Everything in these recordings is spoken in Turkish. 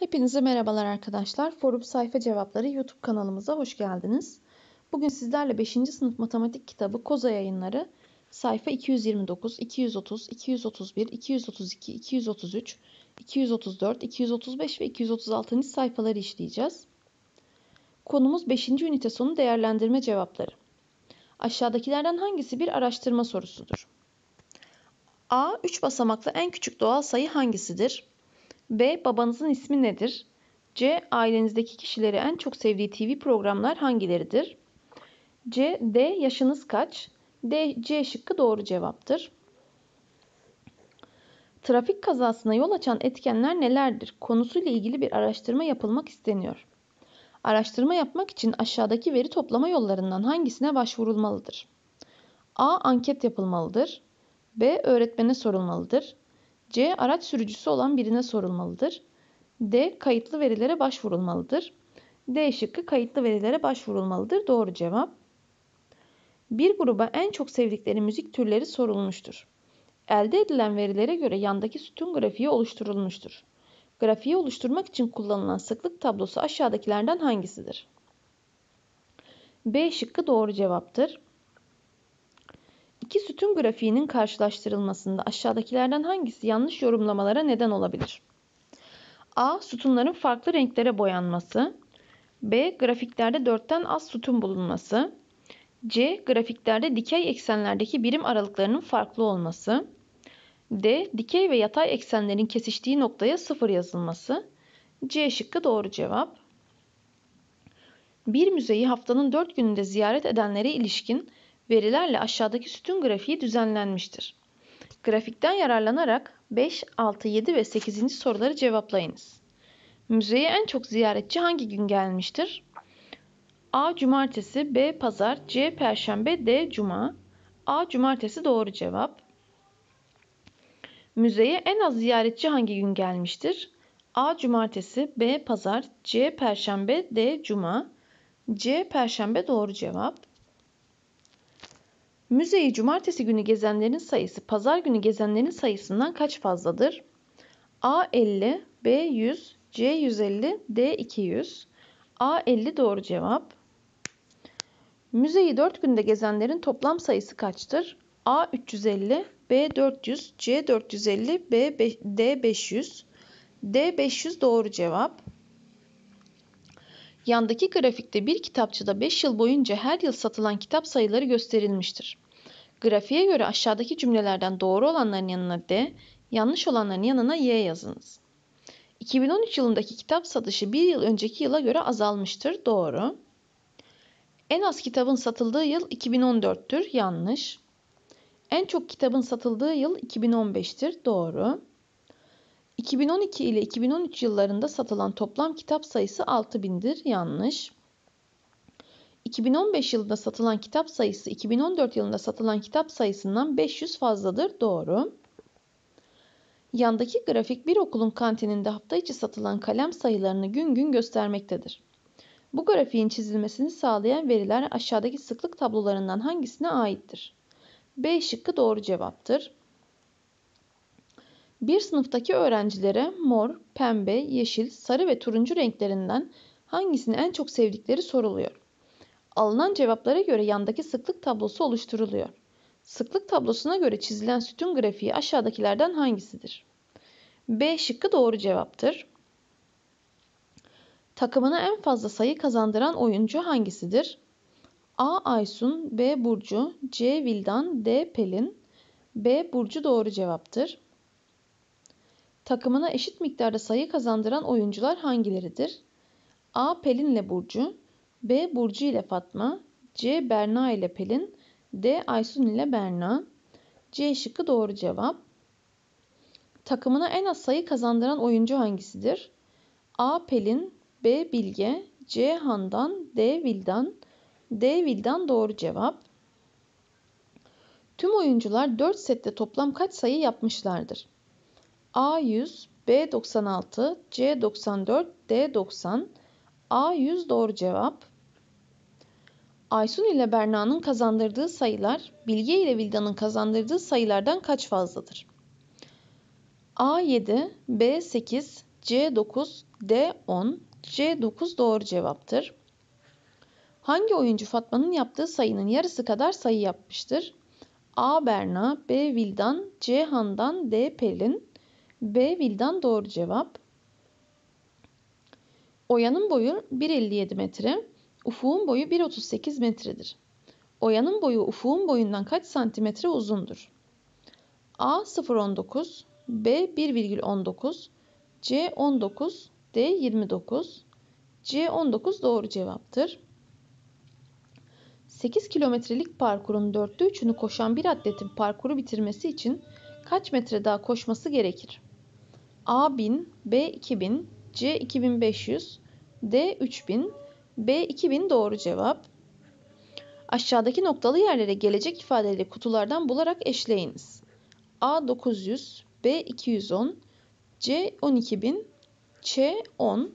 Hepinize merhabalar arkadaşlar. Forum Sayfa Cevapları YouTube kanalımıza hoş geldiniz. Bugün sizlerle 5. sınıf matematik kitabı Koza yayınları sayfa 229, 230, 231, 232, 233, 234, 235 ve 236. sayfaları işleyeceğiz. Konumuz 5. ünite sonu değerlendirme cevapları. Aşağıdakilerden hangisi bir araştırma sorusudur? A. 3 basamaklı en küçük doğal sayı hangisidir? B. Babanızın ismi nedir? C. Ailenizdeki kişileri en çok sevdiği TV programlar hangileridir? C. D. Yaşınız kaç? D. C şıkkı doğru cevaptır. Trafik kazasına yol açan etkenler nelerdir? Konusuyla ilgili bir araştırma yapılmak isteniyor. Araştırma yapmak için aşağıdaki veri toplama yollarından hangisine başvurulmalıdır? A. Anket yapılmalıdır. B. Öğretmene sorulmalıdır. C. Araç sürücüsü olan birine sorulmalıdır. D. Kayıtlı verilere başvurulmalıdır. D şıkkı kayıtlı verilere başvurulmalıdır. Doğru cevap. Bir gruba en çok sevdikleri müzik türleri sorulmuştur. Elde edilen verilere göre yandaki sütun grafiği oluşturulmuştur. Grafiği oluşturmak için kullanılan sıklık tablosu aşağıdakilerden hangisidir? B şıkkı doğru cevaptır. İki sütun grafiğinin karşılaştırılmasında aşağıdakilerden hangisi yanlış yorumlamalara neden olabilir? A. Sütunların farklı renklere boyanması. B. Grafiklerde dörtten az sütun bulunması. C. Grafiklerde dikey eksenlerdeki birim aralıklarının farklı olması. D. Dikey ve yatay eksenlerin kesiştiği noktaya sıfır yazılması. C şıkkı doğru cevap. Bir müzeyi haftanın 4 gününde ziyaret edenlere ilişkin verilerle aşağıdaki sütun grafiği düzenlenmiştir. Grafikten yararlanarak 5, 6, 7 ve 8. soruları cevaplayınız. Müzeye en çok ziyaretçi hangi gün gelmiştir? A. Cumartesi B. Pazar C. Perşembe D. Cuma A. Cumartesi doğru cevap. Müzeye en az ziyaretçi hangi gün gelmiştir? A. Cumartesi B. Pazar C. Perşembe D. Cuma C. Perşembe doğru cevap. Müzeyi cumartesi günü gezenlerin sayısı pazar günü gezenlerin sayısından kaç fazladır? A 50, B 100, C 150, D 200. A 50 doğru cevap. Müzeyi 4 günde gezenlerin toplam sayısı kaçtır? A 350, B 400, C 450, B D 500. D 500 doğru cevap. Yandaki grafikte bir kitapçıda 5 yıl boyunca her yıl satılan kitap sayıları gösterilmiştir. Grafiğe göre aşağıdaki cümlelerden doğru olanların yanına D, yanlış olanların yanına Y yazınız. 2013 yılındaki kitap satışı bir yıl önceki yıla göre azalmıştır. Doğru. En az kitabın satıldığı yıl 2014'tür. Yanlış. En çok kitabın satıldığı yıl 2015'tir. Doğru. 2012 ile 2013 yıllarında satılan toplam kitap sayısı 6000'dir. Yanlış. 2015 yılında satılan kitap sayısı 2014 yılında satılan kitap sayısından 500 fazladır. Doğru. Yandaki grafik bir okulun kantininde hafta içi satılan kalem sayılarını gün gün göstermektedir. Bu grafiğin çizilmesini sağlayan veriler aşağıdaki sıklık tablolarından hangisine aittir? B şıkkı doğru cevaptır. Bir sınıftaki öğrencilere mor, pembe, yeşil, sarı ve turuncu renklerinden hangisini en çok sevdikleri soruluyor. Alınan cevaplara göre yandaki sıklık tablosu oluşturuluyor. Sıklık tablosuna göre çizilen sütun grafiği aşağıdakilerden hangisidir? B şıkkı doğru cevaptır. Takımına en fazla sayı kazandıran oyuncu hangisidir? A. Aysun B. Burcu C. Vildan D. Pelin B. Burcu doğru cevaptır. Takımına eşit miktarda sayı kazandıran oyuncular hangileridir? A. Pelin ile Burcu B. Burcu ile Fatma C. Berna ile Pelin D. Aysun ile Berna C şıkkı doğru cevap. Takımına en az sayı kazandıran oyuncu hangisidir? A. Pelin B. Bilge C. Handan D. Vildan D. Vildan doğru cevap. Tüm oyuncular 4 sette toplam kaç sayı yapmışlardır? A100, B96, C94, D90, A100 doğru cevap. Aysun ile Berna'nın kazandırdığı sayılar, Bilge ile Vildan'ın kazandırdığı sayılardan kaç fazladır? A7, B8, C9, D10, C9 doğru cevaptır. Hangi oyuncu Fatma'nın yaptığı sayının yarısı kadar sayı yapmıştır? A. Berna, B. Vildan, C. Handan, D. Pelin. B Vildan doğru cevap. Oya'nın boyu 1.57 metre, ufuğun boyu 1.38 metredir. Oya'nın boyu ufuğun boyundan kaç santimetre uzundur? A 0.19, B 1.19, C 19, D 29. C 19 doğru cevaptır. 8 kilometrelik parkurun dörtte 3ünü koşan bir atletin parkuru bitirmesi için kaç metre daha koşması gerekir? A 1000, B 2000, C 2500, D 3000, B 2000 doğru cevap. Aşağıdaki noktalı yerlere gelecek ifadeleri kutulardan bularak eşleyiniz. A 900, B 210, C 12000, C 10.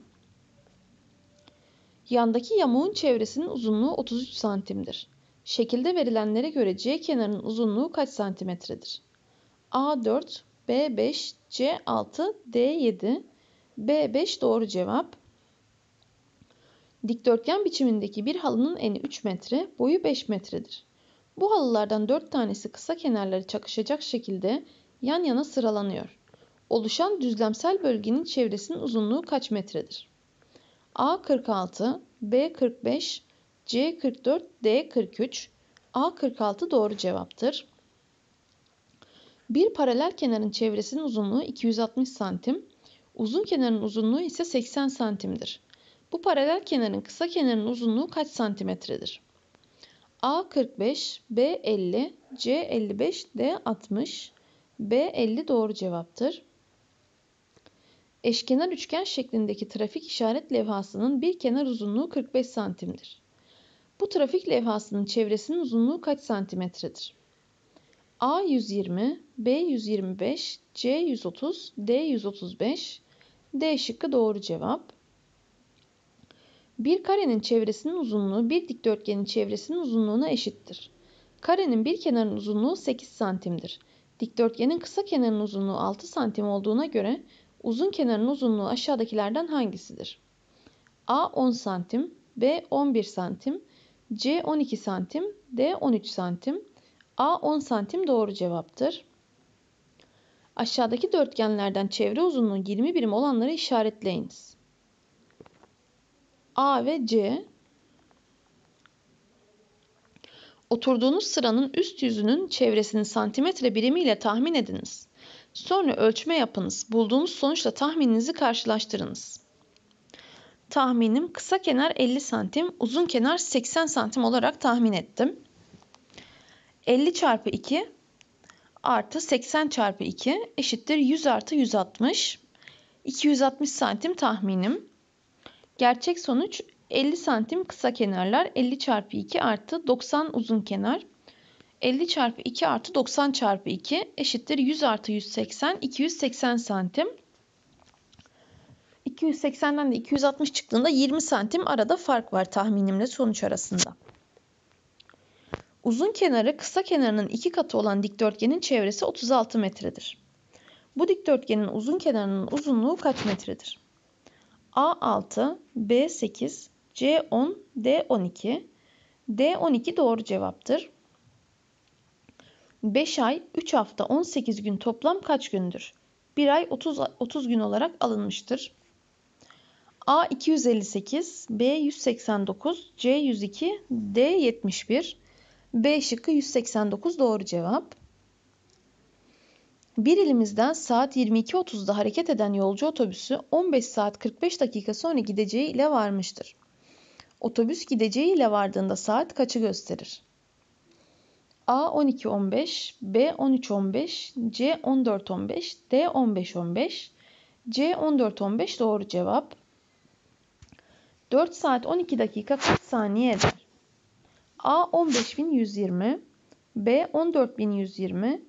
Yandaki yamuğun çevresinin uzunluğu 33 santimdir. Şekilde verilenlere göre C kenarının uzunluğu kaç santimetredir? A 4, B5, C6, D7. B5 doğru cevap. Dikdörtgen biçimindeki bir halının eni 3 metre, boyu 5 metredir. Bu halılardan 4 tanesi kısa kenarları çakışacak şekilde yan yana sıralanıyor. Oluşan düzlemsel bölgenin çevresinin uzunluğu kaç metredir? A 46, B 45, C 44, D 43. A 46 doğru cevaptır. Bir paralel kenarın çevresinin uzunluğu 260 santim, uzun kenarın uzunluğu ise 80 santimdir. Bu paralel kenarın kısa kenarın uzunluğu kaç santimetredir? A 45, B 50, C 55, D 60. B 50 doğru cevaptır. Eşkenar üçgen şeklindeki trafik işaret levhasının bir kenar uzunluğu 45 santimdir. Bu trafik levhasının çevresinin uzunluğu kaç santimetredir? A 120, B 125, C 130, D 135. D şıkkı doğru cevap. Bir karenin çevresinin uzunluğu bir dikdörtgenin çevresinin uzunluğuna eşittir. Karenin bir kenarının uzunluğu 8 santimdir. Dikdörtgenin kısa kenarının uzunluğu 6 santim olduğuna göre uzun kenarın uzunluğu aşağıdakilerden hangisidir? A 10 santim, B 11 santim, C 12 santim, D 13 santim, A 10 santim doğru cevaptır. Aşağıdaki dörtgenlerden çevre uzunluğu 20 birim olanları işaretleyiniz. A ve C Oturduğunuz sıranın üst yüzünün çevresini santimetre birimiyle tahmin ediniz. Sonra ölçme yapınız. Bulduğunuz sonuçla tahmininizi karşılaştırınız. Tahminim kısa kenar 50 santim, uzun kenar 80 santim olarak tahmin ettim. 50 çarpı 2 artı 80 çarpı 2 eşittir 100 artı 160. 260 santim tahminim. Gerçek sonuç 50 santim kısa kenarlar 50 çarpı 2 artı 90 uzun kenar. 50 çarpı 2 artı 90 çarpı 2 eşittir 100 artı 180 280 santim. 280'den de 260 çıktığında 20 santim arada fark var tahminimle sonuç arasında. Uzun kenarı kısa kenarının iki katı olan dikdörtgenin çevresi 36 metredir. Bu dikdörtgenin uzun kenarının uzunluğu kaç metredir? A6, B8, C10, D12. D12 doğru cevaptır. 5 ay, 3 hafta, 18 gün toplam kaç gündür? 1 ay 30, 30 gün olarak alınmıştır. A258, B189, C102, D71. B şıkkı 189 doğru cevap. Bir ilimizden saat 22.30'da hareket eden yolcu otobüsü 15 saat 45 dakika sonra gideceği ile varmıştır. Otobüs gideceği ile vardığında saat kaçı gösterir? A 12.15, B 13.15, C 14.15, D 15.15, C 14.15 doğru cevap. 4 saat 12 dakika kaç saniye eder? A 15120, B 14120,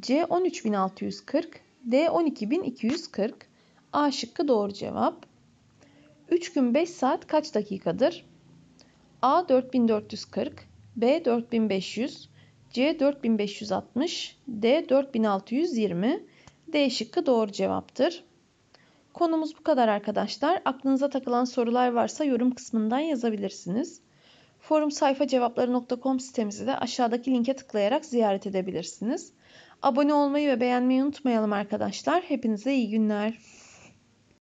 C 13640, D 12240. A şıkkı doğru cevap. 3 gün 5 saat kaç dakikadır? A 4440, B 4500, C 4560, D 4620. D şıkkı doğru cevaptır. Konumuz bu kadar arkadaşlar. Aklınıza takılan sorular varsa yorum kısmından yazabilirsiniz. Forum sayfa cevapları.com sitemizi de aşağıdaki linke tıklayarak ziyaret edebilirsiniz. Abone olmayı ve beğenmeyi unutmayalım arkadaşlar. Hepinize iyi günler.